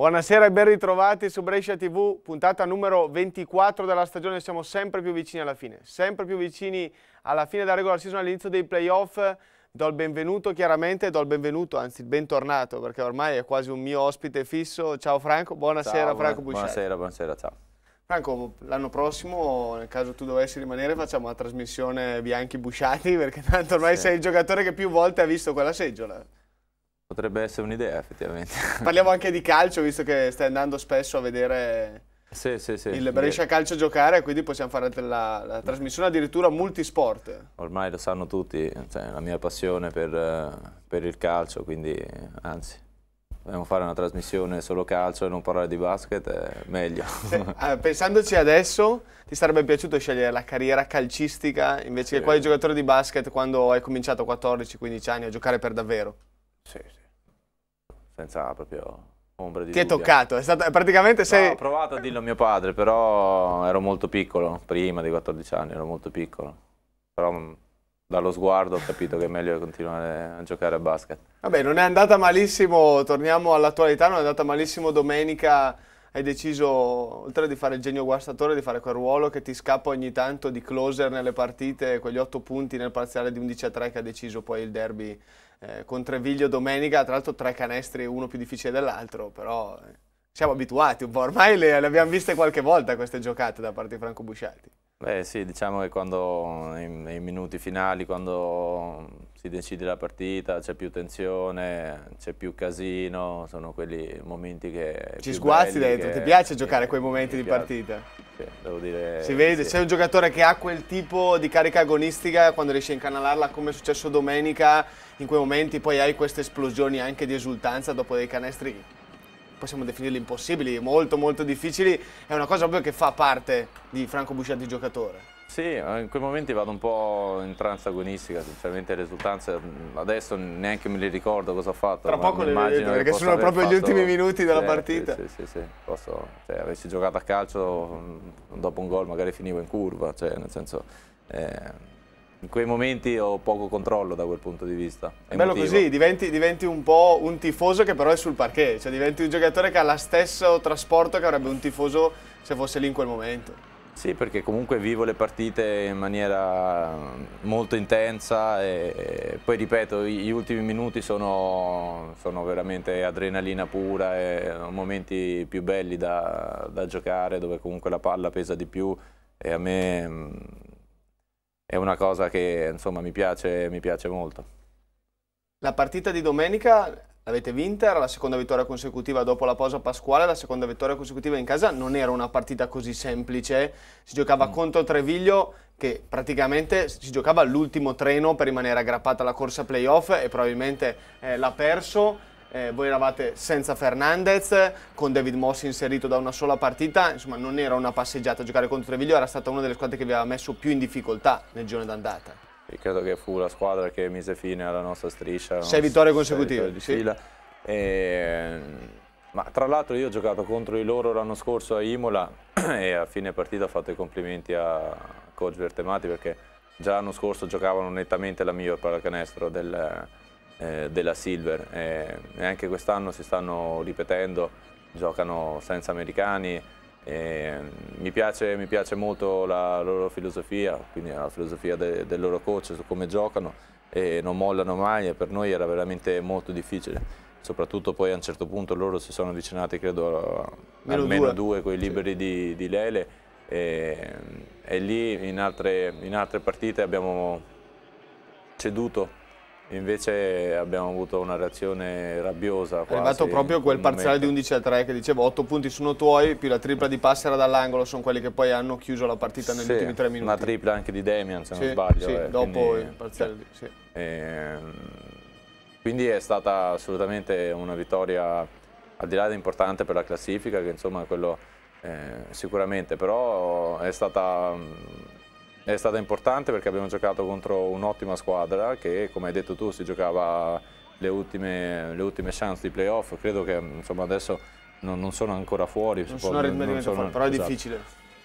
Buonasera e ben ritrovati su Brescia TV, puntata numero 24 della stagione, siamo sempre più vicini alla fine, sempre più vicini alla fine della regular season, all'inizio dei playoff, do il benvenuto chiaramente, do il benvenuto, anzi bentornato, perché ormai è quasi un mio ospite fisso, ciao Franco, buonasera ciao, Franco buona, Buonasera, buonasera, ciao. Franco, l'anno prossimo, nel caso tu dovessi rimanere, facciamo la trasmissione Bianchi Busciati, perché tanto ormai sì. sei il giocatore che più volte ha visto quella seggiola. Potrebbe essere un'idea, effettivamente. Parliamo anche di calcio, visto che stai andando spesso a vedere sì, sì, sì. il Brescia Calcio giocare, quindi possiamo fare la, la trasmissione addirittura multisport. Ormai lo sanno tutti, cioè, la mia passione per, per, il calcio, quindi anzi, dobbiamo fare una trasmissione solo calcio e non parlare di basket, è meglio. Allora, ah, pensandoci adesso, ti sarebbe piaciuto scegliere la carriera calcistica invece che quale giocatore di basket quando hai cominciato a 14-15 anni a giocare per davvero? Sì, sì senza proprio ombra di Ti dubbio. è toccato, è stato, praticamente sei... No, ho provato a dirlo a mio padre, però ero molto piccolo, prima di 14 anni ero molto piccolo. Però mm, dallo sguardo ho capito che è meglio continuare a giocare a basket. Vabbè, non è andata malissimo, torniamo all'attualità, non è andata malissimo domenica hai deciso, oltre di fare il genio guastatore, di fare quel ruolo che ti scappa ogni tanto di closer nelle partite, quegli otto punti nel parziale di 11 a 3 che ha deciso poi il derby eh, con Treviglio domenica, tra l'altro tre canestri, uno più difficile dell'altro, però eh, siamo abituati un po', ormai le, le abbiamo viste qualche volta queste giocate da parte di Franco Busciati. Beh sì, diciamo che quando nei minuti finali, quando si decide la partita, c'è più tensione, c'è più casino, sono quelli momenti che... Ci sguazzi dentro, che, ti piace giocare a quei momenti di partita? Sì, devo dire... Si vede, sì. sei un giocatore che ha quel tipo di carica agonistica quando riesce a incanalarla come è successo domenica, in quei momenti poi hai queste esplosioni anche di esultanza dopo dei canestri possiamo definirli impossibili, molto molto difficili, è una cosa proprio che fa parte di Franco Busciati giocatore. Sì, in quei momenti vado un po' in trance agonistica, sinceramente le risultanze mm, adesso neanche me le ricordo cosa ho fatto. Tra poco le vedo, perché sono proprio fatto... gli ultimi minuti della sì, partita. Sì, sì, sì, sì. Posso, cioè, avessi giocato a calcio mm, dopo un gol magari finivo in curva, cioè nel senso... Eh in quei momenti ho poco controllo da quel punto di vista. È bello così, diventi, diventi, un po' un tifoso che però è sul parquet, cioè diventi un giocatore che ha lo stesso trasporto che avrebbe un tifoso se fosse lì in quel momento. Sì, perché comunque vivo le partite in maniera mm, molto intensa e poi ripeto, gli ultimi minuti sono, sono veramente adrenalina pura e momenti più belli da, da giocare dove comunque la palla pesa di più e a me mm, è una cosa che insomma, mi, piace, mi piace molto. La partita di domenica L'avete vinta, era la seconda vittoria consecutiva dopo la pausa pasquale, la seconda vittoria consecutiva in casa, non era una partita così semplice, si giocava mm. contro Treviglio che praticamente si giocava l'ultimo treno per rimanere aggrappata alla corsa playoff e probabilmente eh, l'ha perso eh, voi eravate senza Fernandez, con David Moss inserito da una sola partita, insomma non era una passeggiata giocare contro Treviglio, era stata una delle squadre che vi aveva messo più in difficoltà nel giorno d'andata. E credo che fu la squadra che mise fine alla nostra striscia. Sei vittorie consecutive. Sei vittorie sì. e... Ma tra l'altro io ho giocato contro di loro l'anno scorso a Imola e a fine partita ho fatto i complimenti a coach Vertemati perché già l'anno scorso giocavano nettamente la miglior pallacanestro del, eh, della Silver e, e anche quest'anno si stanno ripetendo, giocano senza americani. Mm, mi piace, mi, piace, molto la loro filosofia, quindi la filosofia de, del loro coach su come giocano e non mollano mai e per noi era veramente molto difficile soprattutto poi a un certo punto loro si sono avvicinati credo a meno almeno due, due quei liberi sì. di, di, Lele e, mm, e lì in altre, in altre, partite abbiamo ceduto invece abbiamo avuto una reazione rabbiosa. è arrivato proprio quel parziale di 11 a 3 che diceva 8 punti sono tuoi, più la tripla di Passera dall'angolo sono quelli che poi hanno chiuso la partita negli sì, ultimi 3 minuti. Una tripla anche di Damian se sì, non sbaglio. Sì, eh, dopo quindi, il cioè, parziale. Cioè, sì. eh, quindi è stata assolutamente una vittoria al di là di importante per la classifica, che insomma quello eh, sicuramente, però è stata è stata importante perché abbiamo giocato contro un'ottima squadra che, come hai detto tu, si giocava le ultime, le ultime chance di playoff. Credo che insomma, adesso non, non, sono ancora fuori. Non sono aritmeticamente fuori, non... però è esatto. difficile.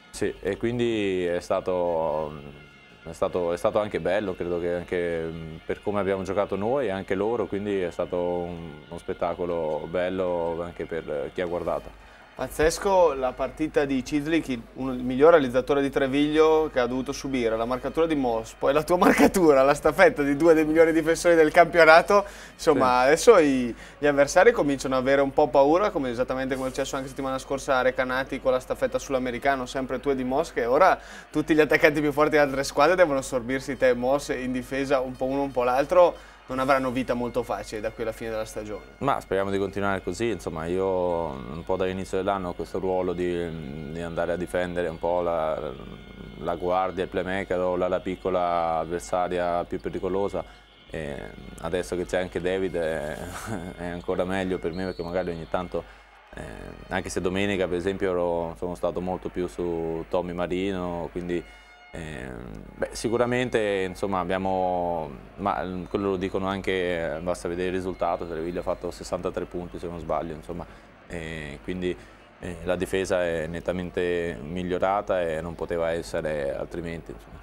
Sì, e quindi è stato... È stato, è stato, anche bello, credo che anche per come abbiamo giocato noi e anche loro, quindi è stato un, uno spettacolo bello anche per chi ha guardato. Pazzesco la partita di Cizlik, il miglior realizzatore di Treviglio che ha dovuto subire la marcatura di Moss, poi la tua marcatura, la staffetta di due dei migliori difensori del campionato. Insomma, sì. adesso i, gli avversari cominciano ad avere un po' paura, come esattamente come è successo anche settimana scorsa a Recanati con la staffetta sull'americano, sempre tu e di Moss, che ora tutti gli attaccanti più forti delle altre squadre devono assorbirsi te e Moss in difesa un po' uno un po' l'altro non avranno vita molto facile da qui alla fine della stagione. Ma speriamo di continuare così, insomma io un po' dall'inizio dell'anno ho questo ruolo di, di, andare a difendere un po' la, la guardia, il playmaker o la, la piccola avversaria più pericolosa e adesso che c'è anche David è, è, ancora meglio per me perché magari ogni tanto, eh, anche se domenica per esempio ero, sono stato molto più su Tommy Marino, quindi Ehm, beh, sicuramente insomma, abbiamo, ma mm, quello lo dicono anche, eh, basta vedere il risultato, Treviglio ha fatto 63 punti se non sbaglio, insomma, eh, quindi eh, la difesa è nettamente migliorata e non poteva essere altrimenti. Insomma.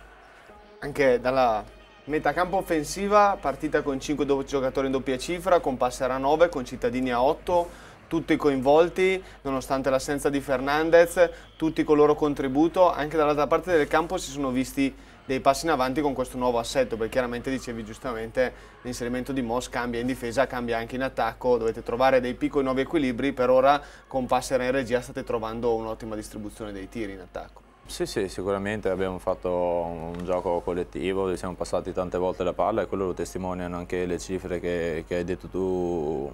Anche dalla metacampo offensiva, partita con 5 giocatori in doppia cifra, con Passera 9, con Cittadini a 8, tutti coinvolti, nonostante l'assenza di Fernandez, tutti col loro contributo, anche dall'altra parte del campo si sono visti dei passi in avanti con questo nuovo assetto, perché chiaramente dicevi giustamente l'inserimento di Moss cambia in difesa, cambia anche in attacco, dovete trovare dei piccoli nuovi equilibri, per ora con Passera in regia state trovando un'ottima distribuzione dei tiri in attacco. Sì, sì, sicuramente abbiamo fatto un gioco collettivo, dove siamo passati tante volte la palla e quello lo testimoniano anche le cifre che, che hai detto tu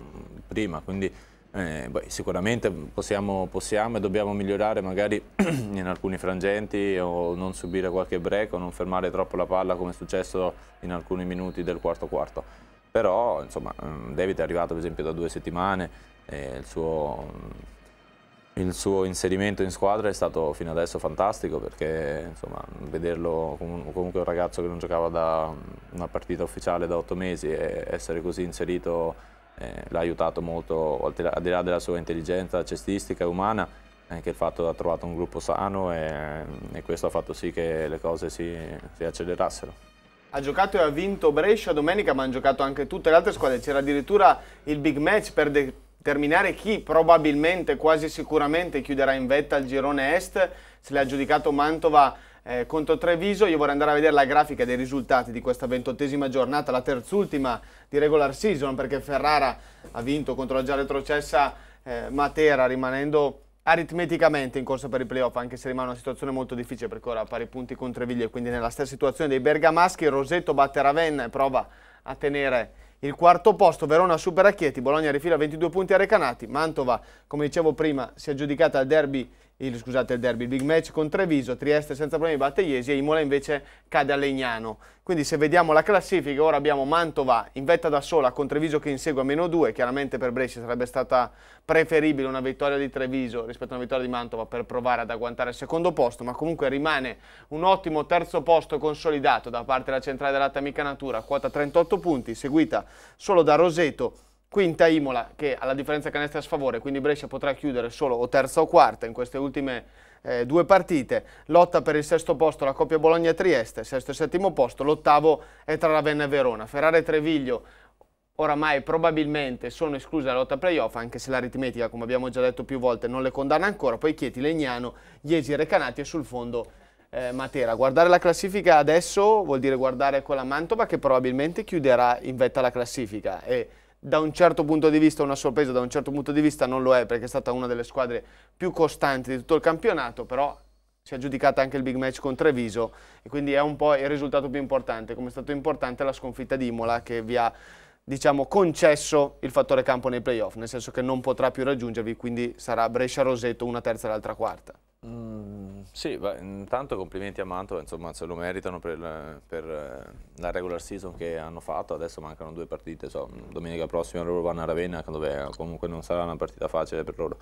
prima, quindi eh, beh, sicuramente possiamo, possiamo, e dobbiamo migliorare magari in alcuni frangenti o non subire qualche break o non fermare troppo la palla come è successo in alcuni minuti del quarto quarto. Però insomma, ehm, David è arrivato per esempio da due settimane e il suo, il suo inserimento in squadra è stato fino adesso fantastico perché insomma, vederlo comunque un ragazzo che non giocava da una partita ufficiale da otto mesi e essere così inserito eh, l'ha aiutato molto, al di là della sua intelligenza cestistica e umana, anche il fatto che ha trovato un gruppo sano e, e, questo ha fatto sì che le cose si, si accelerassero. Ha giocato e ha vinto Brescia domenica, ma hanno giocato anche tutte le altre squadre. C'era addirittura il big match per determinare chi probabilmente, quasi sicuramente, chiuderà in vetta il girone est. Se l'ha giudicato Mantova eh, contro Treviso. Io vorrei andare a vedere la grafica dei risultati di questa ventottesima giornata, la terzultima di regular season, perché Ferrara ha vinto contro la già retrocessa eh, Matera, rimanendo aritmeticamente in corsa per i playoff, anche se rimane una situazione molto difficile perché ora ha pari punti con Treviglio e quindi nella stessa situazione dei bergamaschi, Rosetto batte Ravenna e prova a tenere il quarto posto, Verona supera Chieti, Bologna rifila 22 punti a Recanati, Mantova, come dicevo prima, si è aggiudicata al derby il, scusate, il derby, il big match con Treviso, Trieste senza problemi batte Iesi e Imola invece cade a Legnano. Quindi se vediamo la classifica, ora abbiamo Mantova in vetta da sola con Treviso che insegue a meno 2, chiaramente per Brescia sarebbe stata preferibile una vittoria di Treviso rispetto a una vittoria di Mantova per provare ad agguantare il secondo posto, ma comunque rimane un ottimo terzo posto consolidato da parte della centrale dell'Attamica Natura, quota 38 punti, seguita solo da Roseto Quinta Imola che alla differenza canestri a sfavore, quindi Brescia potrà chiudere solo o terza o quarta in queste ultime eh, due partite. Lotta per il sesto posto la coppia Bologna-Trieste, sesto e settimo posto, l'ottavo è tra Ravenna e Verona. Ferrara e Treviglio oramai probabilmente sono escluse dalla lotta playoff, anche se l'aritmetica, come abbiamo già detto più volte, non le condanna ancora. Poi Chieti, Legnano, Iesi, Recanati e sul fondo eh, Matera. Guardare la classifica adesso vuol dire guardare quella Mantova che probabilmente chiuderà in vetta la classifica e da un certo punto di vista una sorpresa, da un certo punto di vista non lo è perché è stata una delle squadre più costanti di tutto il campionato, però si è aggiudicata anche il big match con Treviso e quindi è un po' il risultato più importante, come è stato importante la sconfitta di Imola che vi ha diciamo, concesso il fattore campo nei playoff, nel senso che non potrà più raggiungervi, quindi sarà Brescia-Roseto una terza e l'altra quarta. Mm, sì, beh, intanto complimenti a Mantova, insomma se lo meritano per, per, eh, la regular season che hanno fatto, adesso mancano due partite, so, domenica prossima loro vanno a Ravenna dove eh, comunque non sarà una partita facile per loro.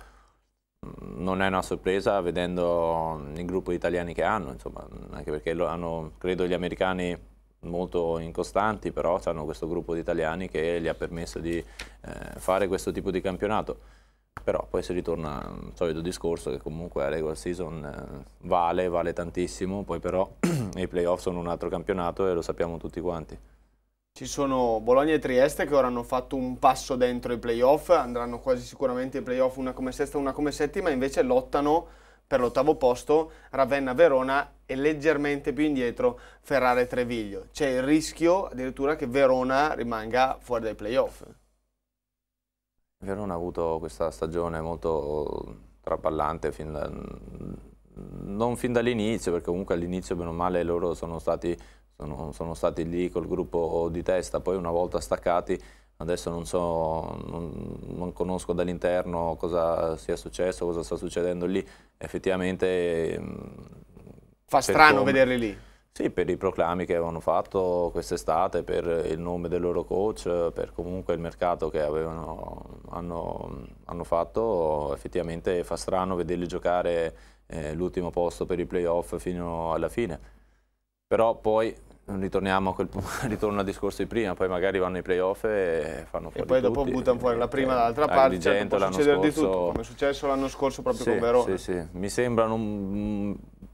Mm, non è una sorpresa vedendo il gruppo di italiani che hanno, insomma, anche perché hanno, credo gli americani molto incostanti, però hanno questo gruppo di italiani che gli ha permesso di eh, fare questo tipo di campionato però poi si ritorna al solito discorso che comunque la regular season eh, vale, vale tantissimo, poi però i playoff sono un altro campionato e lo sappiamo tutti quanti. Ci sono Bologna e Trieste che ora hanno fatto un passo dentro i playoff, andranno quasi sicuramente ai playoff una come sesta una come settima, invece lottano per l'ottavo posto Ravenna-Verona e leggermente più indietro Ferrara-Treviglio. C'è il rischio addirittura che Verona rimanga fuori dai playoff. Verona ha avuto questa stagione molto traballante, fin da, non fin dall'inizio, perché comunque all'inizio, bene o male, loro sono stati, sono, sono stati, lì col gruppo di testa, poi una volta staccati, adesso non so, non, non conosco dall'interno cosa sia successo, cosa sta succedendo lì, effettivamente... Fa strano come... vederli lì? Sì, per i proclami che avevano fatto quest'estate, per il nome del loro coach, per comunque il mercato che avevano, hanno, hanno fatto, effettivamente fa strano vederli giocare eh, l'ultimo posto per i playoff fino alla fine. Però poi ritorniamo a quel ritorno al discorso di prima, poi magari vanno ai playoff e fanno fuori E poi dopo tutti, buttano fuori la eh, prima e eh, dall'altra parte, certo può succedere scorso, di tutto, come è successo l'anno scorso proprio sì, con Verona. Sì, sì, mi sembrano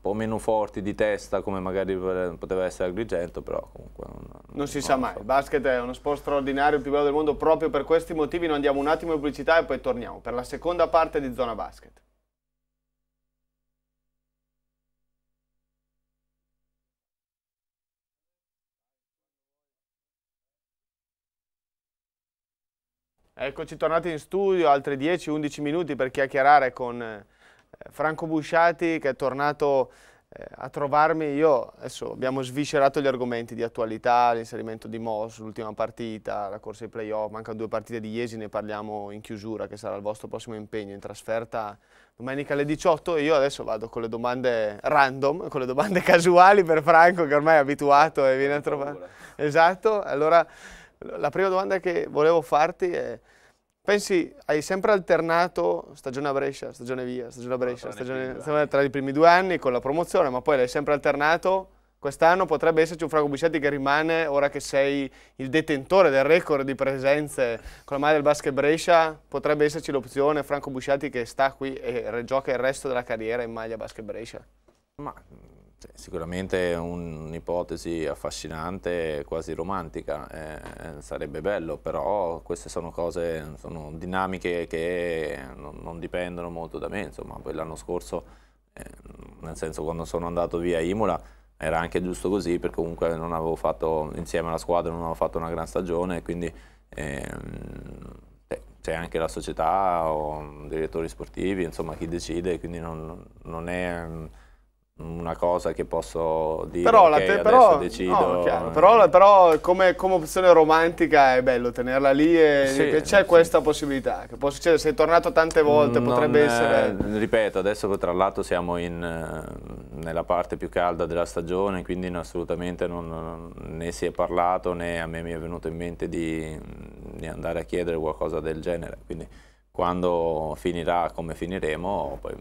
po' meno forti di testa come magari poteva essere Agrigento, però comunque... Non, non, non si non sa mai, il basket è uno sport straordinario, il più bello del mondo, proprio per questi motivi noi andiamo un attimo in pubblicità e poi torniamo per la seconda parte di Zona Basket. Eccoci tornati in studio, altri 10-11 minuti per chiacchierare con eh, Franco Busciati che è tornato eh, a trovarmi, io adesso abbiamo sviscerato gli argomenti di attualità, l'inserimento di Moss, l'ultima partita, la corsa di playoff, mancano due partite di Iesi, ne parliamo in chiusura che sarà il vostro prossimo impegno in trasferta domenica alle 18 e io adesso vado con le domande random, con le domande casuali per Franco che ormai è abituato e viene a trovare. Esatto, allora la prima domanda che volevo farti è Pensi, hai sempre alternato stagione a Brescia, stagione via, stagione a Brescia, stagione, stagione tra i primi due anni con la promozione, ma poi l'hai sempre alternato. Quest'anno potrebbe esserci un Franco Biscetti che rimane ora che sei il detentore del record di presenze con la maglia del basket Brescia. Potrebbe esserci l'opzione Franco Busciati che sta qui e gioca il resto della carriera in maglia basket Brescia. Ma Sicuramente è un'ipotesi affascinante, quasi romantica, eh, sarebbe bello, però queste sono cose, sono dinamiche che non, non dipendono molto da me, insomma, poi l'anno scorso, eh, nel senso quando sono andato via a Imola, era anche giusto così perché comunque non avevo fatto, insieme alla squadra non avevo fatto una gran stagione, quindi ehm, c'è anche la società o direttori sportivi, insomma chi decide, quindi non, non è una cosa che posso dire però, okay, te, però, decido, no, chiaro, però, però come, come, opzione romantica è bello tenerla lì e sì, c'è sì. questa possibilità che può succedere, sei tornato tante volte non, potrebbe eh, essere... ripeto, adesso tra l'altro siamo in, eh, nella parte più calda della stagione quindi assolutamente non, ne si è parlato né a me mi è venuto in mente di, di andare a chiedere qualcosa del genere quindi quando finirà come finiremo poi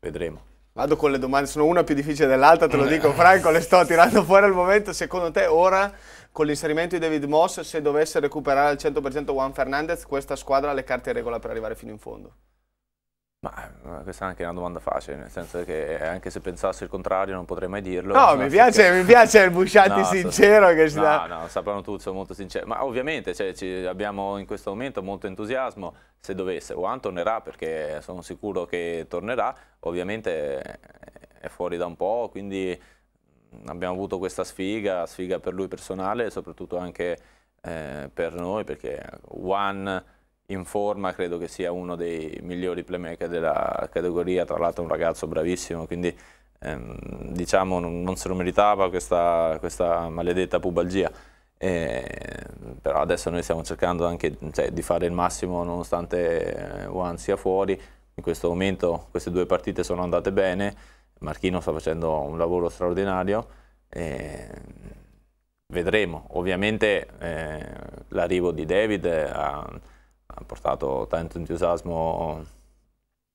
vedremo Vado con le domande, sono una più difficile dell'altra, te lo eh. dico Franco, le sto tirando fuori al momento. Secondo te ora, con l'inserimento di David Moss, se dovesse recuperare al 100% Juan Fernandez, questa squadra ha le carte in regola per arrivare fino in fondo? Ma eh, questa è anche una domanda facile, nel senso che eh, anche se pensassi il contrario non potrei mai dirlo. No, mi piace, che... mi piace, il Busciati no, sincero so, che ci no, dà. No, no, sappiamo tutti, sono molto sincero. Ma ovviamente cioè, abbiamo in questo momento molto entusiasmo. Se dovesse, Juan tornerà perché sono sicuro che tornerà. Ovviamente eh, è fuori da un po', quindi mm, abbiamo avuto questa sfiga, sfiga per lui personale e soprattutto anche eh, per noi perché Juan in forma, credo che sia uno dei migliori playmaker della categoria, tra l'altro un ragazzo bravissimo, quindi ehm, diciamo non, non, se lo meritava questa, questa maledetta pubalgia. E, però adesso noi stiamo cercando anche cioè, di fare il massimo nonostante eh, Juan sia fuori. In questo momento queste due partite sono andate bene, Marchino sta facendo un lavoro straordinario. E, vedremo, ovviamente eh, l'arrivo di David ha eh, ha portato tanto entusiasmo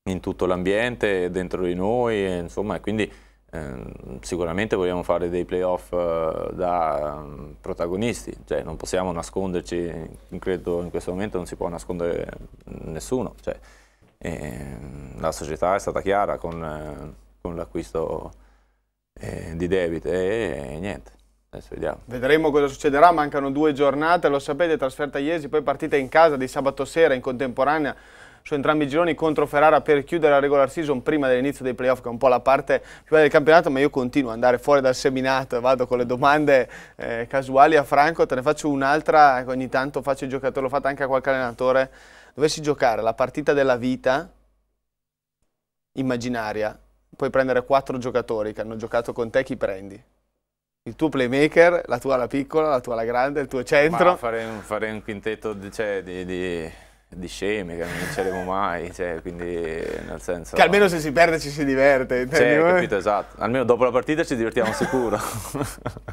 in tutto l'ambiente, dentro di noi, e insomma, quindi eh, sicuramente vogliamo fare dei playoff eh, da eh, protagonisti, cioè, non possiamo nasconderci, credo in questo momento non si può nascondere nessuno. Cioè, ehm, la società è stata chiara con, eh, con l'acquisto eh, di David e, e niente. Vedremo cosa succederà, mancano due giornate, lo sapete, trasferta a Iesi, poi partita in casa di sabato sera in contemporanea su entrambi i gironi contro Ferrara per chiudere la regular season prima dell'inizio dei playoff che è un po' la parte più bella del campionato ma io continuo ad andare fuori dal seminato e vado con le domande eh, casuali a Franco te ne faccio un'altra ecco, ogni tanto faccio il giocatore l'ho fatta anche a qualche allenatore dovessi giocare la partita della vita immaginaria puoi prendere quattro giocatori che hanno giocato con te chi prendi? il tuo playmaker, la tua alla piccola, la tua alla grande, il tuo centro. Farei un, farei, un, quintetto di, cioè, di, di, di, scemi che non vinceremo mai, cioè, quindi nel senso... Che almeno se si perde ci si diverte. Sì, Cioè, capito, esatto. Almeno dopo la partita ci divertiamo sicuro.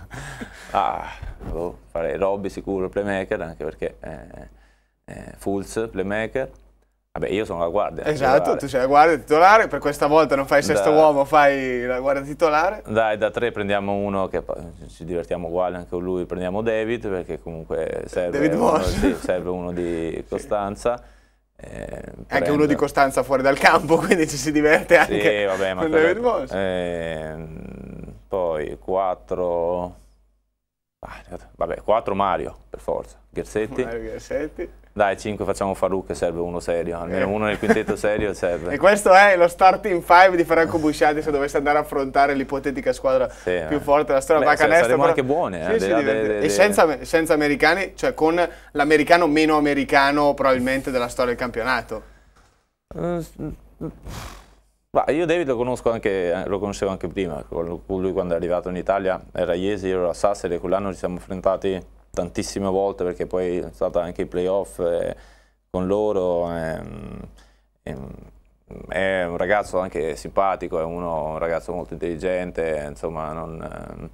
ah, boh, farei Robby sicuro, playmaker, anche perché eh, eh, Fulz, playmaker. Vabbè, io sono la guardia. Esatto, titolare. tu sei la guardia titolare, per questa volta non fai il sesto da, uomo, fai la guardia titolare. Dai, da tre prendiamo uno che ci divertiamo uguale anche con lui, prendiamo David, perché comunque serve, David uno, sì, serve uno di Costanza. Sì. Eh, anche uno di Costanza fuori dal campo, quindi ci si diverte anche sì, vabbè, ma con David Moss. Eh, poi 4... Quattro... Ah, vabbè, 4 Mario, per forza. Gersetti. Mario Gersetti. Dai, 5 facciamo Farouk che serve uno serio, almeno eh. uno nel quintetto serio serve. e questo è lo starting five di Franco Busciati se dovesse andare a affrontare l'ipotetica squadra sì, eh. più eh. forte della storia. Beh, cioè, saremo però... anche buone. Sì, eh, sì, de, de, de, e senza, senza, americani, cioè con l'americano meno americano probabilmente della storia del campionato. Mm, ma io David lo conosco anche, eh, lo conoscevo anche prima, lui quando è arrivato in Italia era a Iesi, io ero a Sassari, quell'anno ci siamo affrontati tantissime volte perché poi è stata anche in playoff eh, con loro. Ehm, ehm, è un ragazzo anche simpatico, è uno, un ragazzo molto intelligente, insomma non, ehm,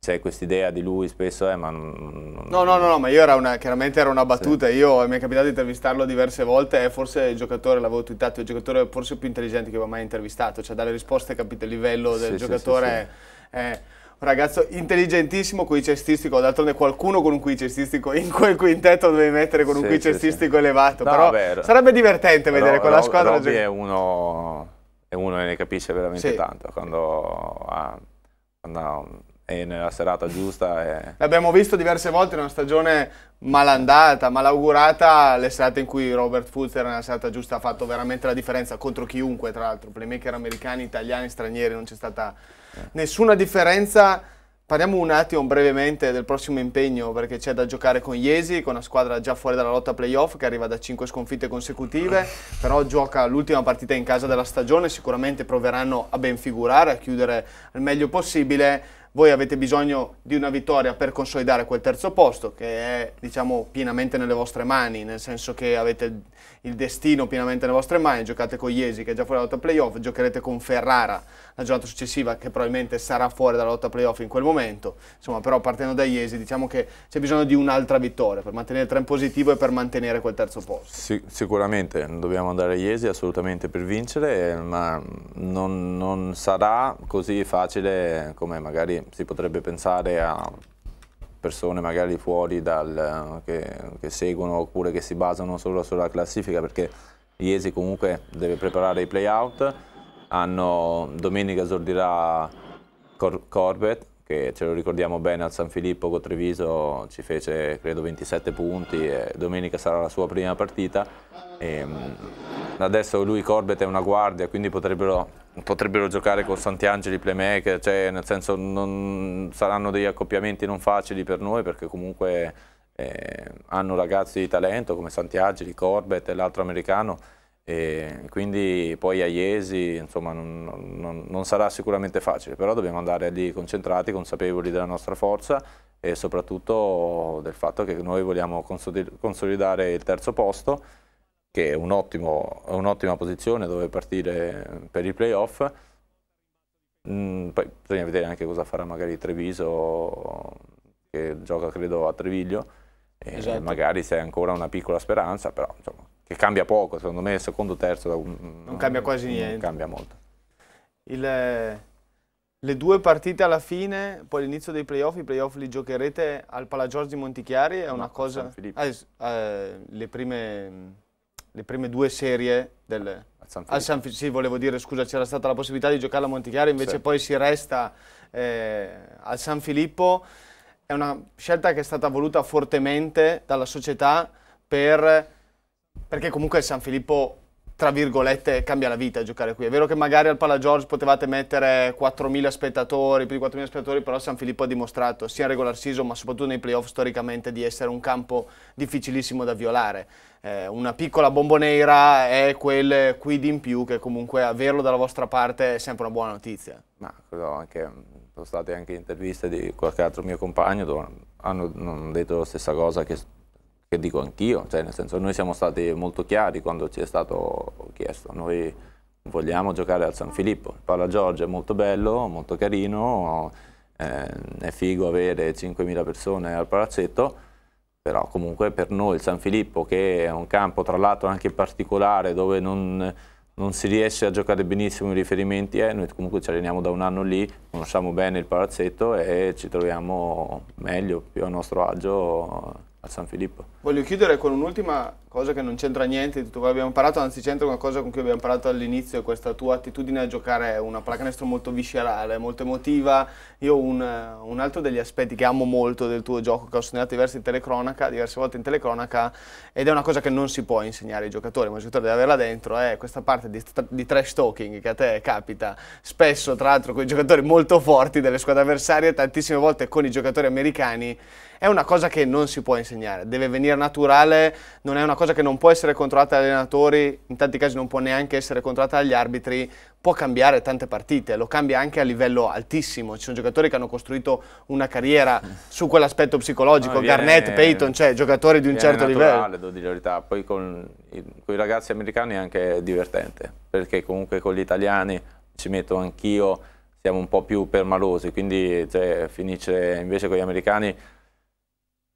c'è quest'idea di lui spesso, eh, ma... Non... No, no, no, no, ma io era una, chiaramente era una battuta, sì. io mi è capitato di intervistarlo diverse volte, è forse il giocatore, l'avevo twittato, il giocatore forse più intelligente che ho mai intervistato, cioè dalle risposte capite il livello del sì, giocatore... Sì, eh, un ragazzo intelligentissimo qui cestistico, d'altronde qualcuno con un qui cestistico in quel quintetto deve mettere con un qui cestistico sì, elevato, no, però vabbè, sarebbe divertente vedere no, quella squadra. Robby è uno, è uno che ne capisce veramente sì. tanto, quando, ha, quando ha e nella serata giusta. E... L'abbiamo visto diverse volte in una stagione malandata, malaugurata, le serate in cui Robert Fulzer nella serata giusta ha fatto veramente la differenza contro chiunque, tra l'altro, playmaker americani, italiani, stranieri, non c'è stata nessuna differenza. Parliamo un attimo brevemente del prossimo impegno perché c'è da giocare con Iesi, con una squadra già fuori dalla lotta playoff che arriva da 5 sconfitte consecutive, però gioca l'ultima partita in casa della stagione, sicuramente proveranno a ben figurare, a chiudere il meglio possibile voi avete bisogno di una vittoria per consolidare quel terzo posto che è diciamo pienamente nelle vostre mani, nel senso che avete il destino pienamente nelle vostre mani, giocate con Iesi che è già fuori dalla lotta playoff, giocherete con Ferrara la giornata successiva che probabilmente sarà fuori dalla lotta playoff in quel momento, insomma però partendo da Iesi diciamo che c'è bisogno di un'altra vittoria per mantenere il trend positivo e per mantenere quel terzo posto. Sì, sicuramente dobbiamo andare a Iesi assolutamente per vincere, ma non, non sarà così facile come magari si potrebbe pensare a persone magari fuori dal, che, che, seguono oppure che si basano solo sulla classifica perché Iesi comunque deve preparare i playout. out domenica esordirà Cor Corbett che ce lo ricordiamo bene al San Filippo con Treviso, ci fece credo 27 punti e domenica sarà la sua prima partita. E, ehm, adesso lui Corbett è una guardia, quindi potrebbero, potrebbero giocare con Santiangeli, playmaker, cioè nel senso non, saranno degli accoppiamenti non facili per noi perché comunque eh, hanno ragazzi di talento come Santiangeli, Corbett e l'altro americano e quindi poi a Iesi insomma, non, non, non, sarà sicuramente facile, però dobbiamo andare lì concentrati, consapevoli della nostra forza e soprattutto del fatto che noi vogliamo consolidare il terzo posto, che è un'ottima un posizione dove partire per i playoff. Mm, poi bisogna vedere anche cosa farà magari Treviso, che gioca credo a Treviglio, esatto. magari se è ancora una piccola speranza, però insomma, che cambia poco, secondo me secondo, terzo... Non, non cambia quasi non niente. cambia molto. Il, le due partite alla fine, poi l'inizio dei playoff, i playoff li giocherete al Palagiorgi Montichiari, è una cosa... Eh, eh, le, prime, le, prime, due serie del... San al San Filippo. Sì, volevo dire, scusa, c'era stata la possibilità di giocare a Montichiari, invece sì. poi si resta eh, al San Filippo. È una scelta che è stata voluta fortemente dalla società per perché comunque il San Filippo, tra virgolette, cambia la vita a giocare qui. È vero che magari al Pala George potevate mettere 4.000 spettatori, più di 4.000 spettatori, però San Filippo ha dimostrato, sia in regular season ma soprattutto nei playoff storicamente, di essere un campo difficilissimo da violare. Eh, una piccola bombonera è quel quid in più che comunque averlo dalla vostra parte è sempre una buona notizia. Ma credo anche, sono state anche interviste di qualche altro mio compagno dove hanno detto la stessa cosa che che dico anch'io, cioè nel senso noi siamo stati molto chiari quando ci è stato chiesto, noi vogliamo giocare al San Filippo, il Palla Giorgio è molto bello, molto carino, eh, è figo avere 5.000 persone al palazzetto, però comunque per noi il San Filippo che è un campo tra l'altro anche particolare dove non, non, si riesce a giocare benissimo i riferimenti, eh, noi comunque ci alleniamo da un anno lì, conosciamo bene il palazzetto e ci troviamo meglio, più a nostro agio al San Filippo. Voglio chiudere con un'ultima cosa che non c'entra niente di tutto quello che abbiamo parlato, anzi c'entra una cosa con cui abbiamo parlato all'inizio, questa tua attitudine a giocare una pallacanestro molto viscerale, molto emotiva. Io un, un, altro degli aspetti che amo molto del tuo gioco, che ho sottolineato diverse, diverse, volte in telecronaca, ed è una cosa che non si può insegnare ai giocatori, ma il giocatore deve averla dentro, è questa parte di, di trash talking che a te capita spesso, tra l'altro con i giocatori molto forti delle squadre avversarie, tantissime volte con i giocatori americani, è una cosa che non si può insegnare, deve venire naturale non è una cosa che non può essere controllata dagli allenatori, in tanti casi non può neanche essere controllata dagli arbitri, può cambiare tante partite, lo cambia anche a livello altissimo. Ci sono giocatori che hanno costruito una carriera su quell'aspetto psicologico, no, viene, Garnett, Payton, cioè giocatori di un certo naturale, livello. devo dire la verità. Poi con, con i ragazzi americani è anche divertente, perché comunque con gli italiani ci metto anch'io, siamo un po' più permalosi, quindi cioè, finisce invece con gli americani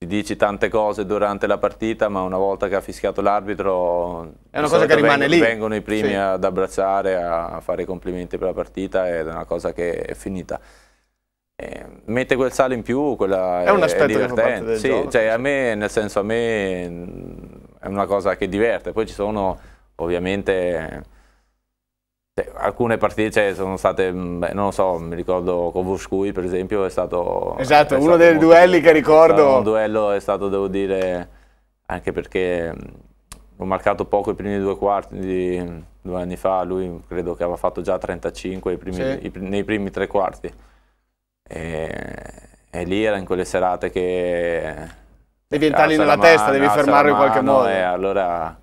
dici tante cose durante la partita, ma una volta che ha fischiato l'arbitro... È una cosa che rimane vengono, lì. Vengono i primi sì. ad abbracciare, a fare i complimenti per la partita ed è una cosa che è finita. E eh, mette quel sale in più, quella è, un aspetto è divertente. Sì, gioco, cioè, a me, nel senso a me mm, è una cosa che diverte. Poi ci sono ovviamente cioè, alcune partite cioè, sono state, mm, beh, non so, mi ricordo con Kovushkui per esempio è stato... Esatto, è uno stato dei duelli che ricordo. Un duello è stato, devo dire, anche perché mm, ho marcato poco i primi due quarti di due anni fa, lui credo che aveva fatto già 35 primi, sì. i, nei primi tre quarti. E, e, lì era in quelle serate che... Devi entrargli nella mano, testa, devi fermarlo in qualche modo. E allora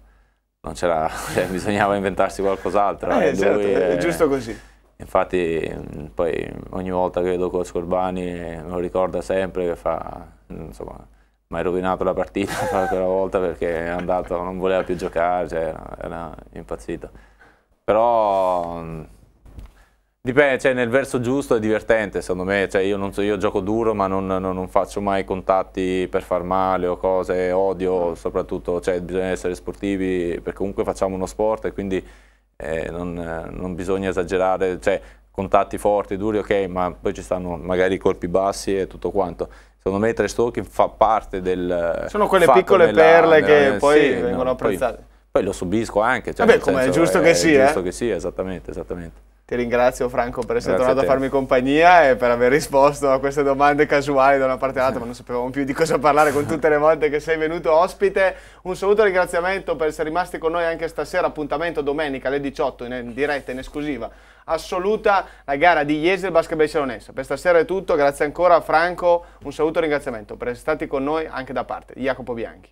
non c'era, cioè, bisognava inventarsi qualcos'altro. Eh, eh certo, è giusto così. Infatti mm, poi ogni volta che vedo Coach Corbani eh, lo ricorda sempre che fa, insomma, mi hai rovinato la partita quella volta perché è andato, non voleva più giocare, cioè, era, era impazzito. Però mm, Dipende, cioè nel verso giusto è divertente secondo me, cioè, io, so, io, gioco duro ma non, non, non, faccio mai contatti per far male o cose, odio mm. soprattutto, cioè, bisogna essere sportivi perché comunque facciamo uno sport e quindi eh, non, non, bisogna esagerare, cioè, contatti forti, duri ok, ma poi ci stanno magari i colpi bassi e tutto quanto. Secondo me il trash talking fa parte del... Sono quelle piccole nella, perle nella, che poi sì, vengono apprezzate. Poi, poi, lo subisco anche. Cioè, Vabbè, come è giusto eh, è, che sia. È giusto eh? che sia, esattamente, esattamente. Ti ringrazio Franco per essere Grazie tornato a, a, farmi compagnia e per aver risposto a queste domande casuali da una parte all'altra, ma non sapevamo più di cosa parlare con tutte le volte che sei venuto ospite. Un saluto e ringraziamento per essere rimasti con noi anche stasera, appuntamento domenica alle 18 in diretta, in esclusiva assoluta, la gara di Iesi del Basket Barcelonese. Per stasera è tutto, grazie ancora Franco, un saluto e ringraziamento per essere stati con noi anche da parte di Jacopo Bianchi.